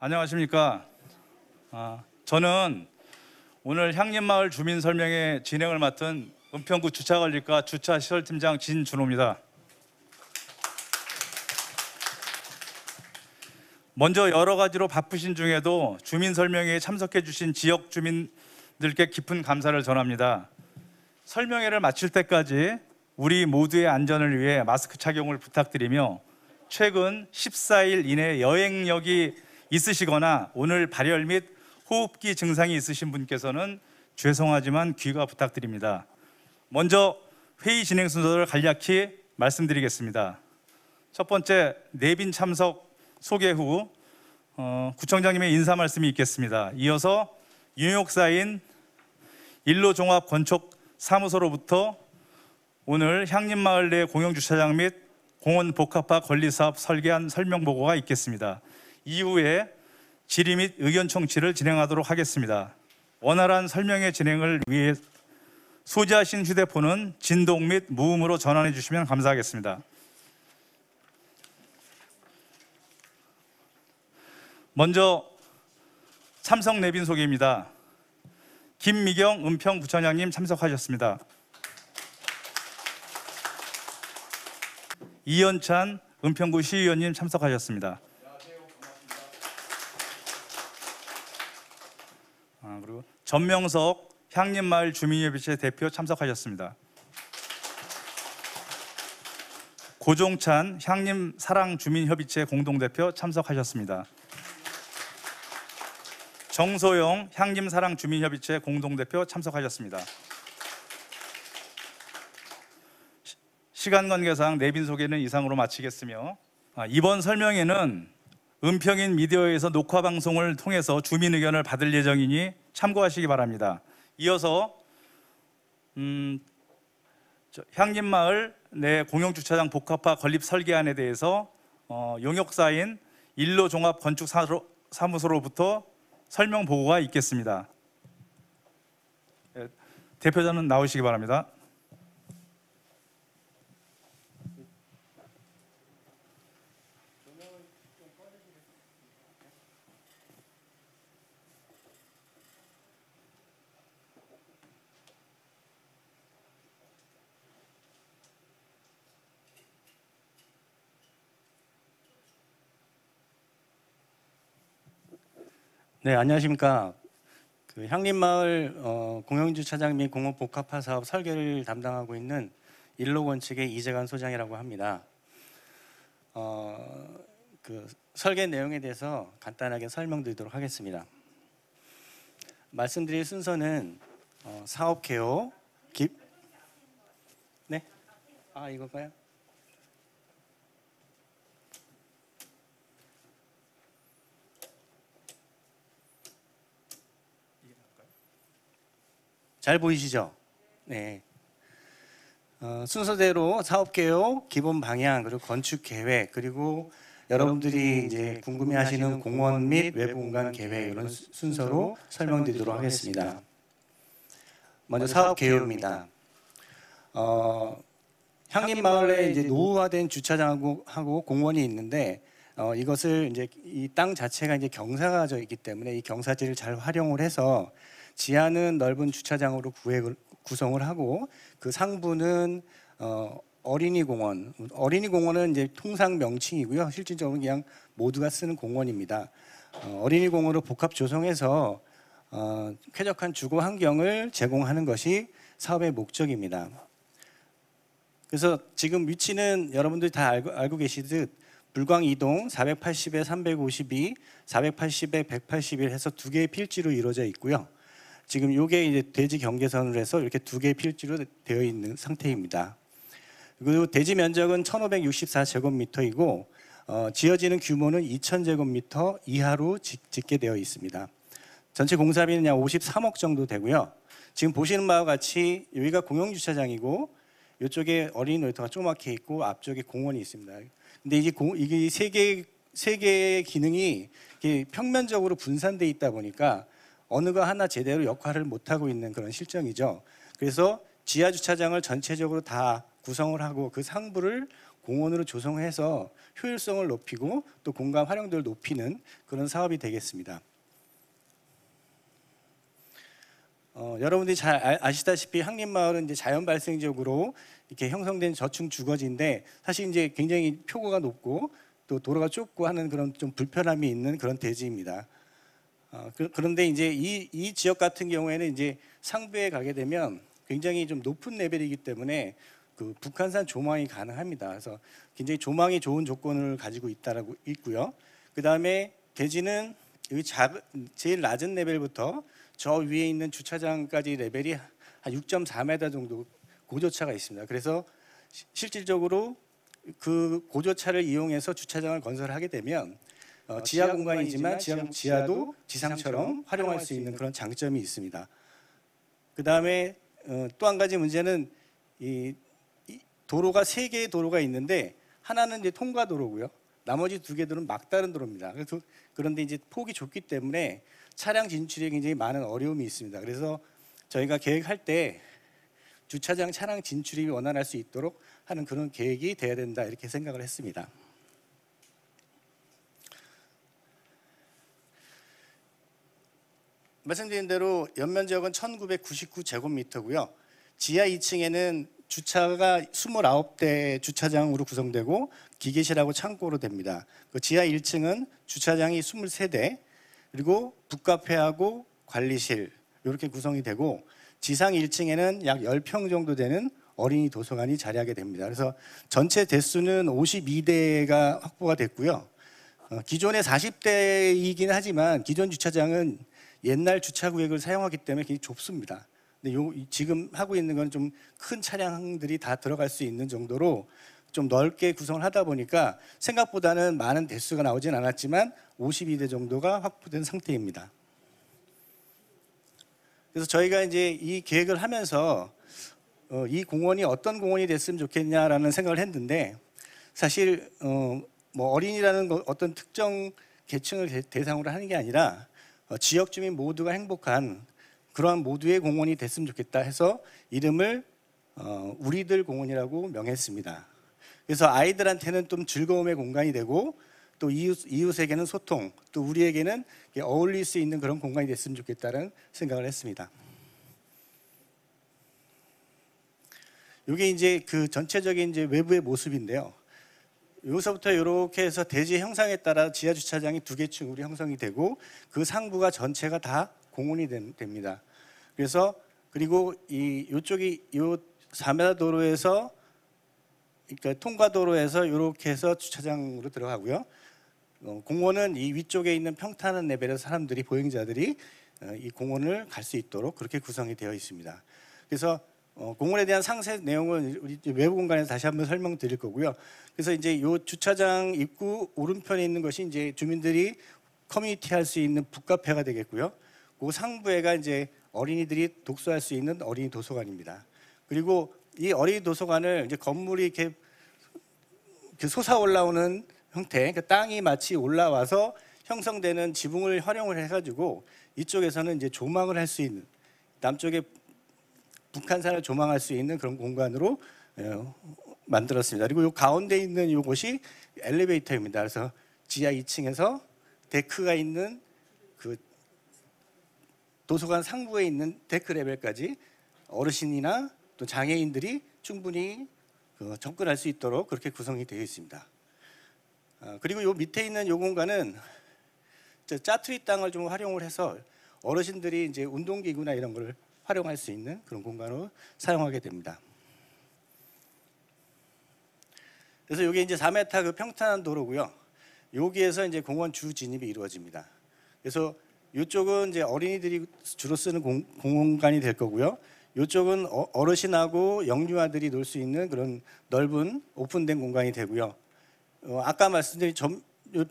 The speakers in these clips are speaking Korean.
안녕하십니까. 아, 저는 오늘 향림마을 주민 설명회 진행을 맡은 은평구 주차관리과 주차시설팀장 진준호입니다. 먼저 여러 가지로 바쁘신 중에도 주민 설명회에 참석해 주신 지역 주민들께 깊은 감사를 전합니다. 설명회를 마칠 때까지 우리 모두의 안전을 위해 마스크 착용을 부탁드리며 최근 14일 이내 여행력이 있으시거나 오늘 발열 및 호흡기 증상이 있으신 분께서는 죄송하지만 귀가 부탁드립니다. 먼저 회의 진행 순서를 간략히 말씀드리겠습니다. 첫 번째 내빈 참석 소개 후 어, 구청장님의 인사 말씀이 있겠습니다. 이어서 윤욕사인 일로종합건축사무소로부터 오늘 향림마을 내 공영주차장 및 공원 복합화 관리사업 설계안 설명보고가 있겠습니다. 이후에 질의 및 의견 청취를 진행하도록 하겠습니다. 원활한 설명의 진행을 위해 소지하신 휴대폰은 진동 및 무음으로 전환해 주시면 감사하겠습니다. 먼저 삼성 내빈 소개입니다. 김미경 은평 부천장님 참석하셨습니다. 이현찬 은평구 시의원님 참석하셨습니다. 아, 그리고 전명석 향림마을 주민협의체 대표 참석하셨습니다. 고종찬 향림 사랑 주민협의체 공동대표 참석하셨습니다. 정소영 향림 사랑 주민협의체 공동대표 참석하셨습니다. 시간 관계상 내빈 소개는 이상으로 마치겠으며 아, 이번 설명회는 은평인 미디어에서 녹화 방송을 통해서 주민 의견을 받을 예정이니 참고하시기 바랍니다. 이어서 음, 향림마을 내 공영주차장 복합화 건립 설계안에 대해서 어, 용역사인 일로 종합 건축 사무소로부터 설명 보고가 있겠습니다. 예, 대표자는 나오시기 바랍니다. 네, 안녕하십니까. 그 향림마을 어, 공영주 차장 및 공업 복합화 사업 설계를 담당하고 있는 일록 원칙의 이재관 소장이라고 합니다. 어, 그 설계 내용에 대해서 간단하게 설명드리도록 하겠습니다. 말씀드릴 순서는 어, 사업 개요, 기... 네, 아 이걸까요? 잘 보이시죠? 네. 어, 순서대로 사업개혁, 기본 방향, 그리고 건축계획, 그리고 여러분들이 이제 궁금해하시는 공원 및 외부 공간 계획 이런 순서로 설명드리도록 하겠습니다. 먼저 사업 개요입니다. 어, 향림 마을에 이제 노후화된 주차장하고 공원이 있는데 어, 이것을 이제 이 땅 자체가 이제 경사가 져 있기 때문에 이 경사지를 잘 활용을 해서 지하는 넓은 주차장으로 구획을, 구성을 하고 그 상부는 어, 어린이 공원. 어린이 공원은 이제 통상 명칭이고요. 실질적으로 그냥 모두가 쓰는 공원입니다. 어, 어린이 공원으로 복합 조성해서 어, 쾌적한 주거 환경을 제공하는 것이 사업의 목적입니다. 그래서 지금 위치는 여러분들이 다 알고, 알고 계시듯 불광 2동 480에 352, 480에 181 해서 두 개의 필지로 이루어져 있고요. 지금 이게 이제 대지 경계선으로 해서 이렇게 두 개의 필지로 되어 있는 상태입니다. 그리고 대지 면적은 1,564제곱미터이고 어, 지어지는 규모는 2,000제곱미터 이하로 짓, 짓게 되어 있습니다. 전체 공사비는 약 53억 정도 되고요. 지금 보시는 바와 같이 여기가 공용 주차장이고 이쪽에 어린이 놀이터가 조그맣게 있고 앞쪽에 공원이 있습니다. 근데 이게 공, 이게 세 개, 세 개의 기능이 평면적으로 분산돼 있다 보니까 어느가 하나 제대로 역할을 못하고 있는 그런 실정이죠. 그래서 지하 주차장을 전체적으로 다 구성을 하고 그 상부를 공원으로 조성해서 효율성을 높이고 또 공간 활용도를 높이는 그런 사업이 되겠습니다. 어, 여러분들이 잘 아, 아시다시피 항림마을은 이제 자연 발생적으로 이렇게 형성된 저층 주거지인데 사실 이제 굉장히 표고가 높고 또 도로가 좁고 하는 그런 좀 불편함이 있는 그런 대지입니다. 어, 그, 런데 이제 이, 이 지역 같은 경우에는 이제 상부에 가게 되면 굉장히 좀 높은 레벨이기 때문에 그 북한산 조망이 가능합니다. 그래서 굉장히 조망이 좋은 조건을 가지고 있다라고 있고요. 그 다음에 대지는 여기 작 제일 낮은 레벨부터 저 위에 있는 주차장까지 레벨이 한 6.4m 정도 고조차가 있습니다. 그래서 실질적으로 그 고조차를 이용해서 주차장을 건설하게 되면 어, 어, 지하 공간이지만 지하, 도 지상처럼 활용할 수 있는 그런 장점이 있습니다. 그 다음에 어, 또한 가지 문제는 이, 이 도로가 세 개의 도로가 있는데 하나는 이제 통과 도로고요. 나머지 두 개들은 막다른 도로입니다. 그래서 그런데 이제 폭이 좁기 때문에 차량 진출에 굉장히 많은 어려움이 있습니다. 그래서 저희가 계획할 때 주차장 차량 진출이 원활할 수 있도록 하는 그런 계획이 돼야 된다 이렇게 생각을 했습니다. 말씀드린 대로 연면 지역은 1999제곱미터고요. 지하 2층에는 주차가 29대 주차장으로 구성되고 기계실하고 창고로 됩니다. 그 지하 1층은 주차장이 23대 그리고 북카페하고 관리실 이렇게 구성이 되고 지상 1층에는 약 10평 정도 되는 어린이 도서관이 자리하게 됩니다. 그래서 전체 대수는 52대가 확보가 됐고요. 어, 기존의 40대이긴 하지만 기존 주차장은 옛날 주차 구역을 사용하기 때문에 굉장히 좁습니다. 근데 요, 지금 하고 있는 건 좀 큰 차량들이 다 들어갈 수 있는 정도로 좀 넓게 구성을 하다 보니까 생각보다는 많은 대수가 나오진 않았지만 52대 정도가 확보된 상태입니다. 그래서 저희가 이제 이 계획을 하면서 어, 이 공원이 어떤 공원이 됐으면 좋겠냐라는 생각을 했는데 사실 어, 뭐 어린이라는 거, 어떤 특정 계층을 대, 상으로 하는 게 아니라 어, 지역 주민 모두가 행복한 그러한 모두의 공원이 됐으면 좋겠다 해서 이름을 어, 우리들 공원이라고 명했습니다. 그래서 아이들한테는 좀 즐거움의 공간이 되고 또 이웃, 이웃에게는 소통, 또 우리에게는 어울릴 수 있는 그런 공간이 됐으면 좋겠다는 생각을 했습니다. 이게 이제 그 전체적인 이제 외부의 모습인데요. 여기서부터 이렇게 해서 대지 형상에 따라 지하 주차장이 두 개 층으로 형성이 되고 그 상부가 전체가 다 공원이 됩니다. 그래서 그리고 이 이쪽이 요 4m 도로에서 그러니까 통과 도로에서 이렇게 해서 주차장으로 들어가고요. 어, 공원은 이 위쪽에 있는 평탄한 레벨에 사람들이 보행자들이 어, 이 공원을 갈 수 있도록 그렇게 구성이 되어 있습니다. 그래서 어, 공원에 대한 상세 내용은 우리 외부 공간에서 다시 한번 설명드릴 거고요. 그래서 이제 요 주차장 입구 오른편에 있는 것이 이제 주민들이 커뮤니티 할 수 있는 북카페가 되겠고요. 그 상부에가 이제 어린이들이 독서할 수 있는 어린이 도서관입니다. 그리고 이 어린이 도서관을 이제 건물이 이렇게 그 솟아 올라오는 형태, 그 땅이 마치 올라와서 형성되는 지붕을 활용을 해가지고 이쪽에서는 이제 조망을 할 수 있는 남쪽에 북한산을 조망할 수 있는 그런 공간으로 예, 만들었습니다. 그리고 이 가운데 있는 이곳이 엘리베이터입니다. 그래서 지하 2층에서 데크가 있는 그 도서관 상부에 있는 데크 레벨까지 어르신이나 또 장애인들이 충분히 그 접근할 수 있도록 그렇게 구성이 되어 있습니다. 아, 그리고 요 밑에 있는 요 공간은 짜투리 땅을 좀 활용을 해서 어르신들이 이제 운동기구나 이런 걸 활용할 수 있는 그런 공간으로 사용하게 됩니다. 그래서 이게 이제 4m 그 평탄 도로고요. 여기에서 이제 공원 주 진입이 이루어집니다. 그래서 이쪽은 이제 어린이들이 주로 쓰는 공, 공간이 될 거고요. 이쪽은 어, 어르신하고 영유아들이 놀 수 있는 그런 넓은 오픈된 공간이 되고요. 어, 아까 말씀드린 전,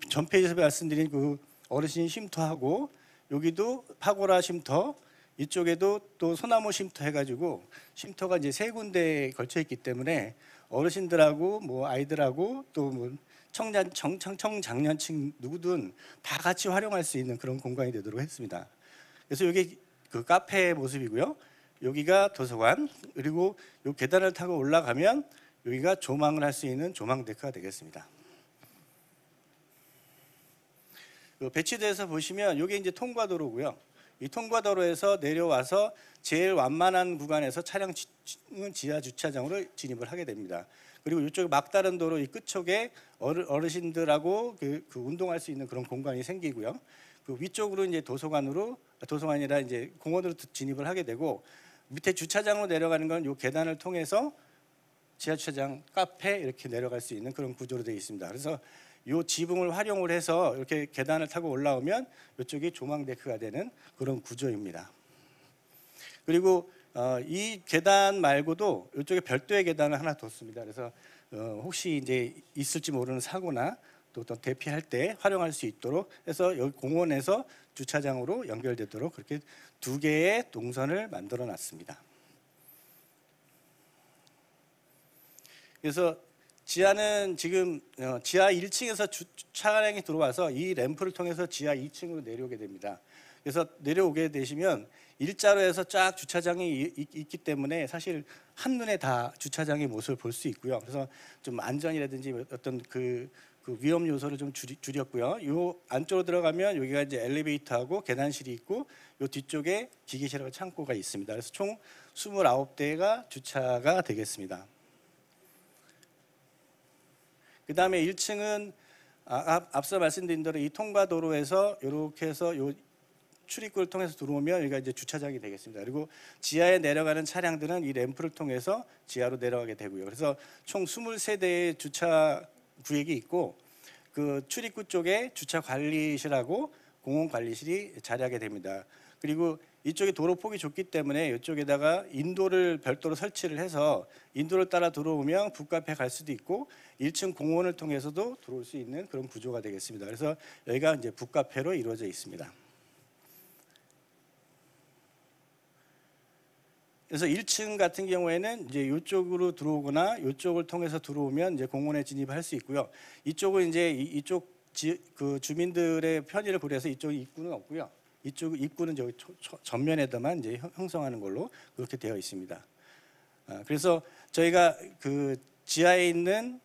전 페이지에서 말씀드린 그 어르신 쉼터하고 여기도 파고라 쉼터 이쪽에도 또 소나무 쉼터 해가지고 쉼터가 이제 세 군데에 걸쳐 있기 때문에 어르신들하고 뭐 아이들하고 또 뭐 청년 청, 청, 청장년층 누구든 다 같이 활용할 수 있는 그런 공간이 되도록 했습니다. 그래서 여기 그 카페 모습이고요. 여기가 도서관 그리고 요 계단을 타고 올라가면 여기가 조망을 할 수 있는 조망 데크가 되겠습니다. 그 배치돼서 보시면 이게 이제 통과도로고요. 이 통과도로에서 내려와서 제일 완만한 구간에서 차량 지하 주차장으로 진입을 하게 됩니다. 그리고 이쪽 막다른 도로 이 끝쪽에 어르신들하고 그, 그 운동할 수 있는 그런 공간이 생기고요. 그 위쪽으로 이제 도서관으로 도서관이라 이제 공원으로 진입을 하게 되고 밑에 주차장으로 내려가는 건 요 계단을 통해서 지하 주차장 카페 이렇게 내려갈 수 있는 그런 구조로 되어 있습니다. 그래서 요 지붕을 활용을 해서 이렇게 계단을 타고 올라오면 이쪽이 조망 데크가 되는 그런 구조입니다. 그리고 어, 이 계단 말고도 이쪽에 별도의 계단을 하나 뒀습니다. 그래서 어, 혹시 이제 있을지 모르는 사고나 또 어떤 대피할 때 활용할 수 있도록 해서 여기 공원에서 주차장으로 연결되도록 그렇게 두 개의 동선을 만들어 놨습니다. 그래서 지하는 지금 어, 지하 1층에서 주차량이 들어와서 이 램프를 통해서 지하 2층으로 내려오게 됩니다. 그래서 내려오게 되시면 일자로해서쫙 주차장이 이, 있기 때문에 사실 한눈에 다 주차장의 모습을 볼 수 있고요. 그래서 좀 안전이라든지 어떤 그, 그 위험 요소를 좀 줄이, 줄였고요. 요 안쪽으로 들어가면 여기가 이제 엘리베이터하고 계단실이 있고 요 뒤쪽에 기계실하고 창고가 있습니다. 그래서 총 29대가 주차가 되겠습니다. 그 다음에 1층은 아, 앞서 말씀드린 대로 이 통과 도로에서 이렇게 해서 요 출입구를 통해서 들어오면 여기가 이제 주차장이 되겠습니다. 그리고 지하에 내려가는 차량들은 이 램프를 통해서 지하로 내려가게 되고요. 그래서 총 23대의 주차 구역이 있고 그 출입구 쪽에 주차 관리실하고 공원 관리실이 자리하게 됩니다. 그리고 이쪽에 도로 폭이 좁기 때문에 이쪽에다가 인도를 별도로 설치를 해서 인도를 따라 들어오면 북카페 갈 수도 있고 1층 공원을 통해서도 들어올 수 있는 그런 구조가 되겠습니다. 그래서 여기가 이제 북카페로 이루어져 있습니다. 그래서 1층 같은 경우에는 이제 이쪽으로 들어오거나 이쪽을 통해서 들어오면 이제 공원에 진입할 수 있고요. 이쪽은 이제 이쪽 지, 그 주민들의 편의를 고려해서 이쪽 입구는 없고요. 이쪽 입구는 저기 초, 초, 전면에다만 이제 형성하는 걸로 그렇게 되어 있습니다. 아, 그래서 저희가 그 지하에 있는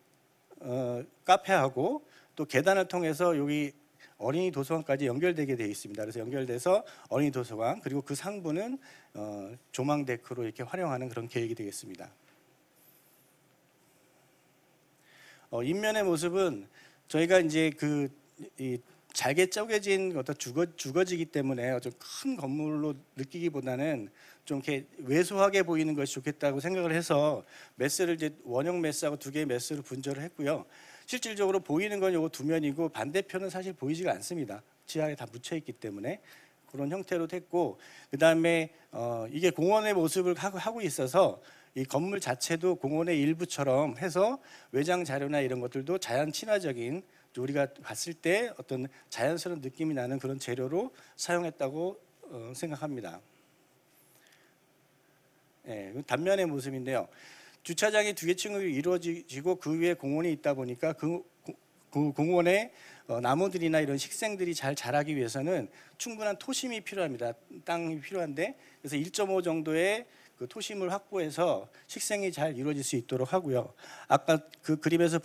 어, 카페하고 또 계단을 통해서 여기 어린이 도서관까지 연결되게 되어 있습니다. 그래서 연결돼서 어린이 도서관 그리고 그 상부는 어, 조망 데크로 이렇게 활용하는 그런 계획이 되겠습니다. 어, 인면의 모습은 저희가 이제 그이 잘게 쪼개진 어떤 주거, 주거지기 때문에 좀큰 건물로 느끼기보다는 좀 이렇게 왜소하게 보이는 것이 좋겠다고 생각을 해서 메스를 이제 원형 메스하고두 개의 메스를 분절을 했고요. 실질적으로 보이는 건 요거 두 면이고 반대편은 사실 보이지가 않습니다. 지하에 다 묻혀 있기 때문에 그런 형태로 됐고 그다음에 어 이게 공원의 모습을 하고 있어서 이 건물 자체도 공원의 일부처럼 해서 외장 자료나 이런 것들도 자연 친화적인 우리가 봤을 때 어떤 자연스러운 느낌이 나는 그런 재료로 사용했다고 어, 생각합니다. 예, 그 단면의 모습인데요. 주차장이 두개 층으로 이루어지고 그 위에 공원이 있다 보니까 그, 그 공원에 어, 나무들이나 이런 식생들이 잘 자라기 위해서는 충분한 토심이 필요합니다. 땅이 필요한데 그래서 1.5 정도의 그 토심을 확보해서 식생이 잘 이루어질 수 있도록 하고요. 아까 그 그림에서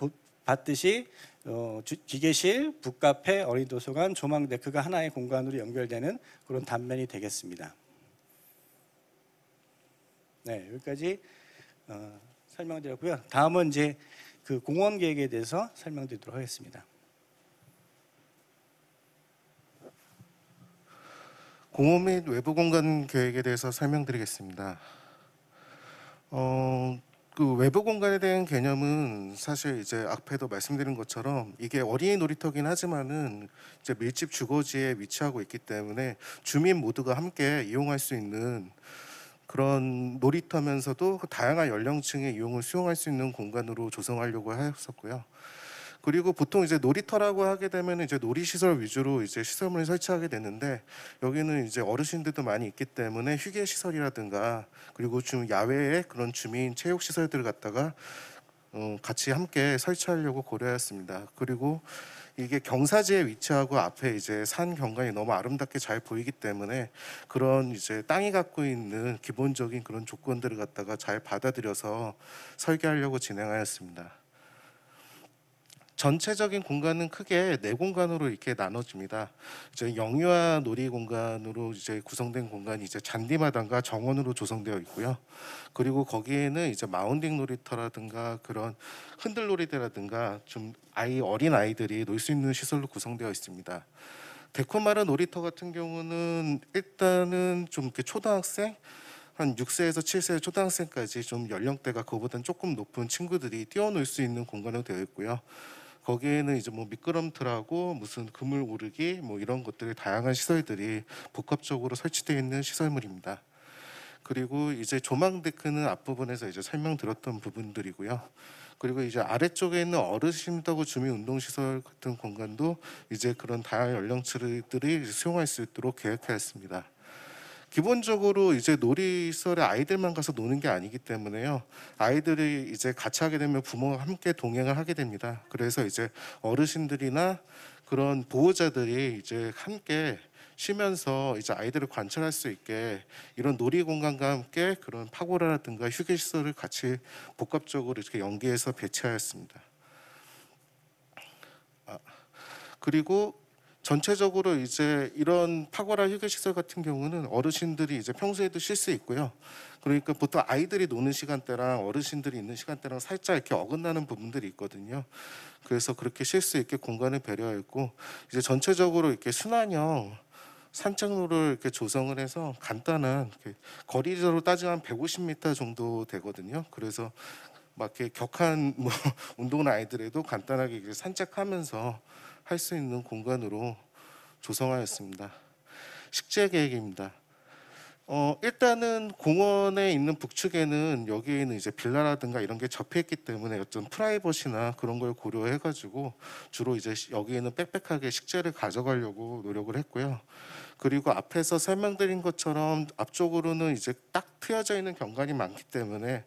봤듯이 어, 주, 기계실, 북카페, 어린 도서관, 조망 대크가 하나의 공간으로 연결되는 그런 단면이 되겠습니다. 네, 여기까지 어, 설명드렸고요. 다음은 이제 그 공원 계획에 대해서 설명드리도록 하겠습니다. 공원 및 외부 공간 계획에 대해서 설명드리겠습니다. 어, 그 외부 공간에 대한 개념은 사실 이제 앞에도 말씀드린 것처럼 이게 어린이 놀이터긴 하지만은 이제 밀집 주거지에 위치하고 있기 때문에 주민 모두가 함께 이용할 수 있는 그런 놀이터면서도 그 다양한 연령층의 이용을 수용할 수 있는 공간으로 조성하려고 했었고요. 그리고 보통 이제 놀이터라고 하게 되면 이제 놀이시설 위주로 이제 시설물을 설치하게 되는데 여기는 이제 어르신들도 많이 있기 때문에 휴게시설이라든가 그리고 좀 야외에 그런 주민 체육시설들을 갖다가 음, 같이 함께 설치하려고 고려했습니다. 그리고 이게 경사지에 위치하고 앞에 이제 산 경관이 너무 아름답게 잘 보이기 때문에 그런 이제 땅이 갖고 있는 기본적인 그런 조건들을 갖다가 잘 받아들여서 설계하려고 진행하였습니다. 전체적인 공간은 크게 네 공간으로 이렇게 나눠집니다. 이제 영유아 놀이 공간으로 이제 구성된 공간이 이제 잔디마당과 정원으로 조성되어 있고요. 그리고 거기에는 이제 마운딩 놀이터라든가 그런 흔들 놀이대라든가 좀 아이 어린 아이들이 놀 수 있는 시설로 구성되어 있습니다. 데코마라 놀이터 같은 경우는 일단은 좀 초등학생 한 6세에서 7세 초등학생까지 좀 연령대가 그보다는 조금 높은 친구들이 뛰어놀 수 있는 공간으로 되어 있고요. 거기에는 이제 뭐 미끄럼틀하고 무슨 그물 오르기 뭐 이런 것들이 다양한 시설들이 복합적으로 설치되어 있는 시설물입니다. 그리고 이제 조망 데크는 앞부분에서 이제 설명드렸던 부분들이고요. 그리고 이제 아래쪽에 있는 어르신다고 주민 운동 시설 같은 공간도 이제 그런 다양한 연령층들이 수용할 수 있도록 계획하였습니다. 기본적으로 이제 놀이시설에 아이들만 가서 노는 게 아니기 때문에요. 아이들이 이제 같이 하게 되면 부모와 함께 동행을 하게 됩니다. 그래서 이제 어르신들이나 그런 보호자들이 이제 함께 쉬면서 이제 아이들을 관찰할 수 있게 이런 놀이 공간과 함께 그런 파고라든가 휴게 시설을 같이 복합적으로 이렇게 연계해서 배치하였습니다. 아, 그리고 전체적으로 이제 이런 탁월한 휴게시설 같은 경우는 어르신들이 이제 평소에도 쉴 수 있고요. 그러니까 보통 아이들이 노는 시간대랑 어르신들이 있는 시간대랑 살짝 이렇게 어긋나는 부분들이 있거든요. 그래서 그렇게 쉴 수 있게 공간을 배려했고 이제 전체적으로 이렇게 순환형 산책로를 이렇게 조성을 해서 간단한 거리로 따지면 150m 정도 되거든요. 그래서 막 이렇게 격한 뭐 운동을 아이들에도 간단하게 산책하면서 할수 있는 공간으로 조성하였습니다. 식재 계획입니다. 어, 일단은 공원에 있는 북측에는 여기에는 이제 빌라라든가 이런 게 접해있기 때문에 어떤 프라이버시나 그런 걸 고려해가지고 주로 이제 여기에는 빽빽하게 식재를 가져가려고 노력을 했고요. 그리고 앞에서 설명드린 것처럼 앞쪽으로는 이제 딱 트여져 있는 경관이 많기 때문에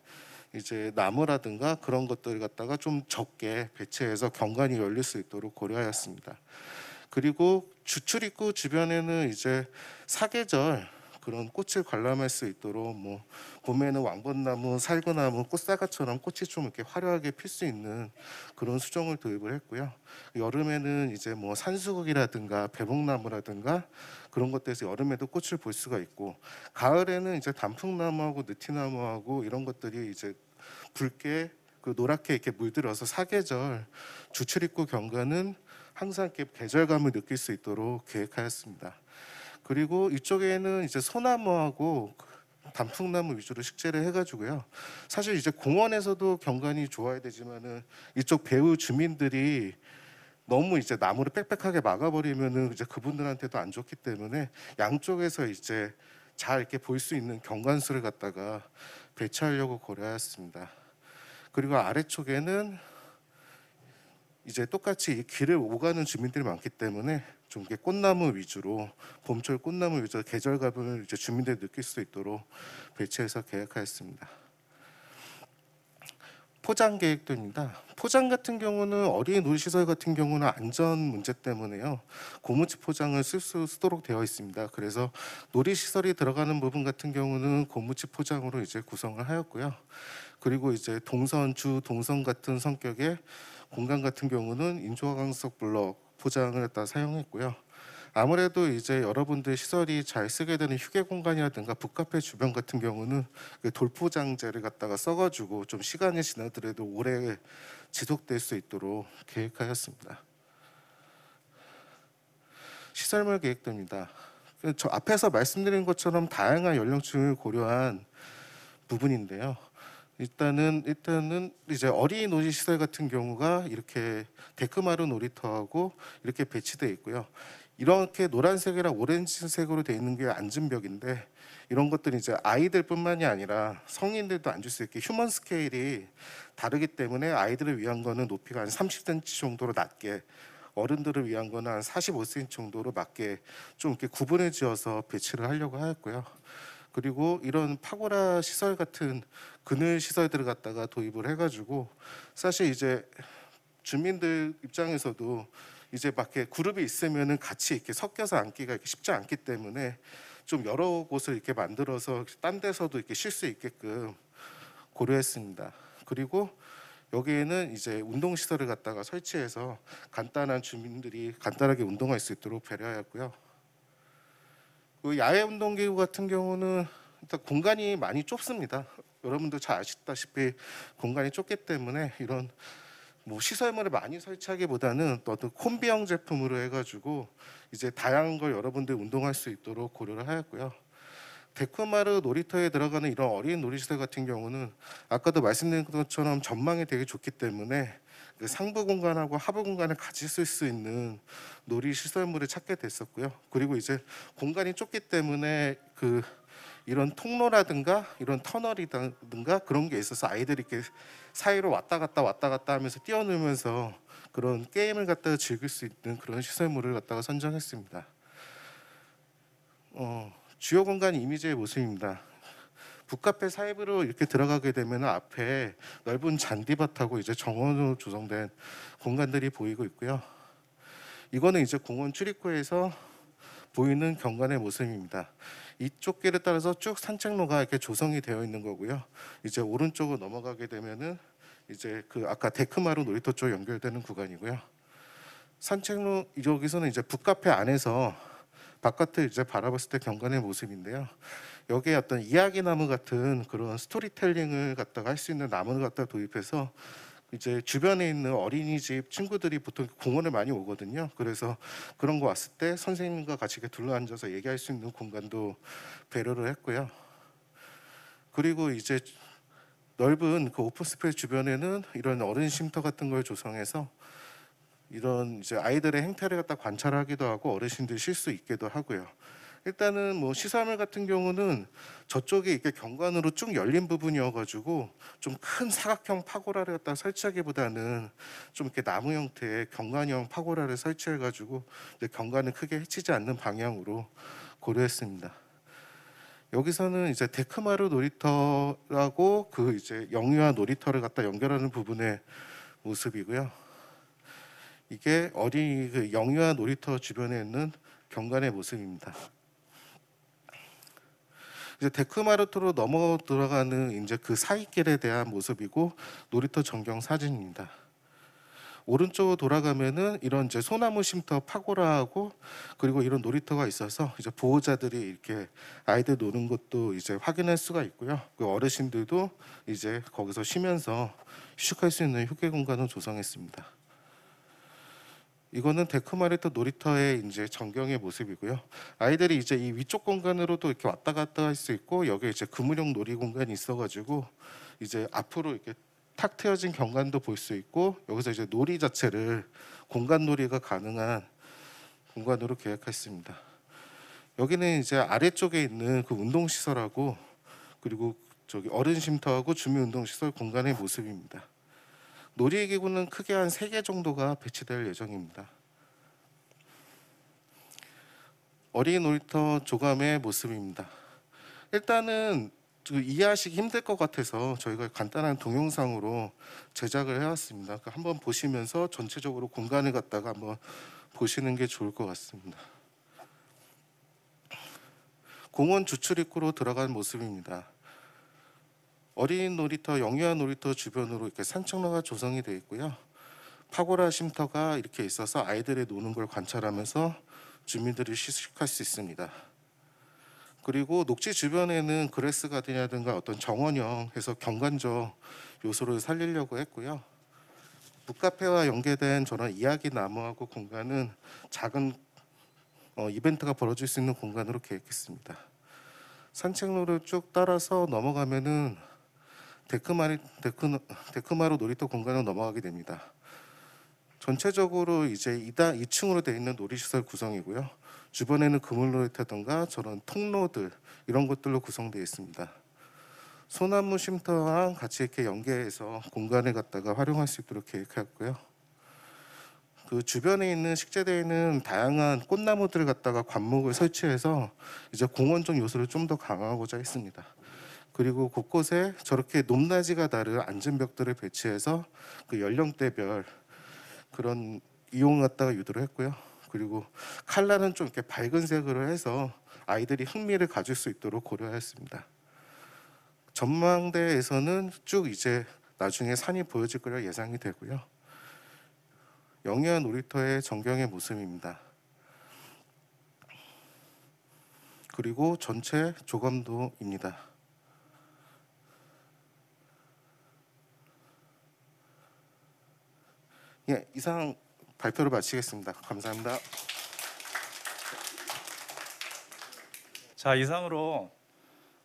이제 나무라든가 그런 것들을 갖다가 좀 적게 배치해서 경관이 열릴 수 있도록 고려하였습니다. 그리고 주출입구 주변에는 이제 사계절 그런 꽃을 관람할 수 있도록 뭐 봄에는 왕벚나무, 살구나무, 꽃사과처럼 꽃이 좀 이렇게 화려하게 필 수 있는 그런 수정을 도입을 했고요. 여름에는 이제 뭐 산수국이라든가 배봉나무라든가 그런 것들에서 여름에도 꽃을 볼 수가 있고 가을에는 이제 단풍나무하고 느티나무하고 이런 것들이 이제 붉게 그 노랗게 이렇게 물들어서 사계절 주출입구 경관은 항상 이렇게 계절감을 느낄 수 있도록 계획하였습니다. 그리고 이쪽에는 이제 소나무하고 단풍나무 위주로 식재를 해가지고요. 사실 이제 공원에서도 경관이 좋아야 되지만은 이쪽 배우 주민들이 너무 이제 나무를 빽빽하게 막아버리면은 이제 그분들한테도 안 좋기 때문에 양쪽에서 이제 잘 이렇게 볼 수 있는 경관수를 갖다가 배치하려고 고려했습니다 그리고 아래쪽에는 이제 똑같이 이 길을 오가는 주민들이 많기 때문에 좀 이게 꽃나무 위주로 봄철 꽃나무 위주로 계절 감을 이제 주민들이 느낄 수 있도록 배치해서 계획하였습니다. 포장 계획도입니다. 포장 같은 경우는 어린이 놀이시설 같은 경우는 안전 문제 때문에요. 고무치 포장을 쓸수 쓰도록 되어 있습니다. 그래서 놀이시설이 들어가는 부분 같은 경우는 고무치 포장으로 이제 구성을 하였고요. 그리고 이제 동선, 주 동선 같은 성격의 공간 같은 경우는 인조화강석 블럭 포장을 다 사용했고요. 아무래도 이제 여러분들 시설이 잘 쓰게 되는 휴게 공간이라든가 북카페 주변 같은 경우는 그돌포장재를 갖다가 써가지고 좀 시간이 지나더라도 오래 지속될 수 있도록 계획하였습니다. 시설물 계획도입니다. 그 저 앞에서 말씀드린 것처럼 다양한 연령층을 고려한 부분인데요. 일단은 일단은 이제 어린 오지 시설 같은 경우가 이렇게 데크마루 놀이터하고 이렇게 배치돼 있고요. 이렇게 노란색이랑 오렌지색으로 돼 있는 게 안전벽인데 이런 것들이 이제 아이들뿐만이 아니라 성인들도 앉을 수 있게 휴먼 스케일이 다르기 때문에 아이들을 위한 거는 높이가 한 30cm 정도로 낮게 어른들을 위한 거는 한 45cm 정도로 맞게 좀 이렇게 구분해 지어서 배치를 하려고 하였고요. 그리고 이런 파고라 시설 같은 그늘 시설들을 갖다가 도입을 해가지고 사실 이제 주민들 입장에서도 이제 밖에 그룹이 있으면은 같이 이렇게 섞여서 앉기가 쉽지 않기 때문에 좀 여러 곳을 이렇게 만들어서 딴 데서도 이렇게 쉴 수 있게끔 고려했습니다. 그리고 여기에는 이제 운동 시설을 갖다가 설치해서 간단한 주민들이 간단하게 운동할 수 있도록 배려하였고요. 그 야외 운동 기구 같은 경우는 일단 공간이 많이 좁습니다. 여러분도 잘 아시다시피 공간이 좁기 때문에 이런 뭐 시설물을 많이 설치하기보다는 또 어떤 콤비형 제품으로 해가지고 이제 다양한 걸 여러분들 운동할 수 있도록 고려를 하였고요. 데쿠마르 놀이터에 들어가는 이런 어린 놀이시설 같은 경우는 아까도 말씀드린 것처럼 전망이 되게 좋기 때문에 그 상부 공간하고 하부 공간을 같이 쓸 수 있는 놀이 시설물을 찾게 됐었고요. 그리고 이제 공간이 좁기 때문에 그 이런 통로라든가 이런 터널이든가 그런 게 있어서 아이들이 이렇게 사이로 왔다 갔다 왔다 갔다 하면서 뛰어놀면서 그런 게임을 갖다가 즐길 수 있는 그런 시설물을 갖다가 선정했습니다. 어, 주요 공간 이미지의 모습입니다. 북카페 사이브로 이렇게 들어가게 되면 앞에 넓은 잔디밭하고 이제 정원으로 조성된 공간들이 보이고 있고요. 이거는 이제 공원 출입구에서 보이는 경관의 모습입니다. 이쪽 길에 따라서 쭉 산책로가 이렇게 조성이 되어 있는 거고요. 이제 오른쪽으로 넘어가게 되면은 이제 그 아까 데크마루 놀이터 쪽 연결되는 구간이고요. 산책로 여기서는 이제 북카페 안에서 바깥을 이제 바라봤을 때 경관의 모습인데요. 여기에 어떤 이야기나무 같은 그런 스토리텔링을 갖다가 할 수 있는 나무를 갖다 도입해서 이제 주변에 있는 어린이집 친구들이 보통 공원을 많이 오거든요. 그래서 그런 거 왔을 때 선생님과 같이 이렇게 둘러앉아서 얘기할 수 있는 공간도 배려를 했고요. 그리고 이제 넓은 그 오픈 스페이스 주변에는 이런 어른 쉼터 같은 걸 조성해서 이런 이제 아이들의 행태를 갖다 관찰하기도 하고 어르신들 쉴 수 있게도 하고요. 일단은 뭐 시사물 같은 경우는 저쪽에 이렇게 경관으로 쭉 열린 부분이어가지고 좀 큰 사각형 파고라를 갖다 설치하기보다는 좀 이렇게 나무 형태의 경관형 파고라를 설치해가지고 경관을 크게 해치지 않는 방향으로 고려했습니다. 여기서는 이제 데크마루 놀이터라고 그 이제 영유아 놀이터를 갖다 연결하는 부분의 모습이고요. 이게 어린그 영유아 놀이터 주변에 있는 경관의 모습입니다. 이제 데크마르토로 넘어 들어가는 이제 그 사이길에 대한 모습이고 놀이터 전경 사진입니다. 오른쪽으로 돌아가면은 이런 이제 소나무 쉼터 파고라하고 그리고 이런 놀이터가 있어서 이제 보호자들이 이렇게 아이들 노는 것도 이제 확인할 수가 있고요. 그 어르신들도 이제 거기서 쉬면서 휴식할 수 있는 휴게 공간을 조성했습니다. 이거는 데크마레터 놀이터의 이제 전경의 모습이고요. 아이들이 이제 이 위쪽 공간으로도 이렇게 왔다 갔다 할 수 있고 여기 이제 그물형 놀이 공간이 있어가지고 이제 앞으로 이렇게 탁 트여진 경관도 볼 수 있고 여기서 이제 놀이 자체를 공간 놀이가 가능한 공간으로 계획했습니다. 여기는 이제 아래쪽에 있는 그 운동 시설하고 그리고 저기 어른 쉼터하고 주민 운동 시설 공간의 모습입니다. 놀이기구는 크게 한3개 정도가 배치될 예정입니다. 어린 놀이터 조감의 모습입니다. 일단은 이해하시기 힘들 것 같아서 저희가 간단한 동영상으로 제작을 해왔습니다. 그러니까 한번 보시면서 전체적으로 공간을 갖다가 한번 보시는 게 좋을 것 같습니다. 공원 주출 입구로 들어간 모습입니다. 어린 놀이터, 영유아 놀이터 주변으로 이렇게 산책로가 조성이 되어 있고요. 파고라 쉼터가 이렇게 있어서 아이들의 노는 걸 관찰하면서 주민들이 휴식할 수 있습니다. 그리고 녹지 주변에는 그레스 가든이라든가 어떤 정원형 해서 경관적 요소를 살리려고 했고요. 북카페와 연계된 저런 이야기 나무하고 공간은 작은 어, 이벤트가 벌어질 수 있는 공간으로 계획했습니다. 산책로를 쭉 따라서 넘어가면은 데크마리, 데크, 데크마루 놀이터 공간으로 넘어가게 됩니다. 전체적으로 이제 2단 2층으로 되어 있는 놀이시설 구성이고요. 주변에는 그물놀이터든가 저런 통로들 이런 것들로 구성되어 있습니다. 소나무 쉼터랑 같이 이렇게 연계해서 공간을 갖다가 활용할 수 있도록 계획했고요. 그 주변에 있는 식재대에는 다양한 꽃나무들을 갖다가 관목을 설치해서 이제 공원적 요소를 좀 더 강화하고자 했습니다. 그리고 곳곳에 저렇게 높낮이가 다른 안전벽들을 배치해서 그 연령대별 그런 이용 을 갖다가 유도를 했고요. 그리고 칼라는 좀 이렇게 밝은 색으로 해서 아이들이 흥미를 가질 수 있도록 고려했습니다. 전망대에서는 쭉 이제 나중에 산이 보여질 거라 예상이 되고요. 영야 놀이터의 전경의 모습입니다. 그리고 전체 조감도입니다. 예, 이상 발표를 마치겠습니다. 감사합니다. 자, 이상으로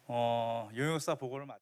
어, 용역사 보고를 마.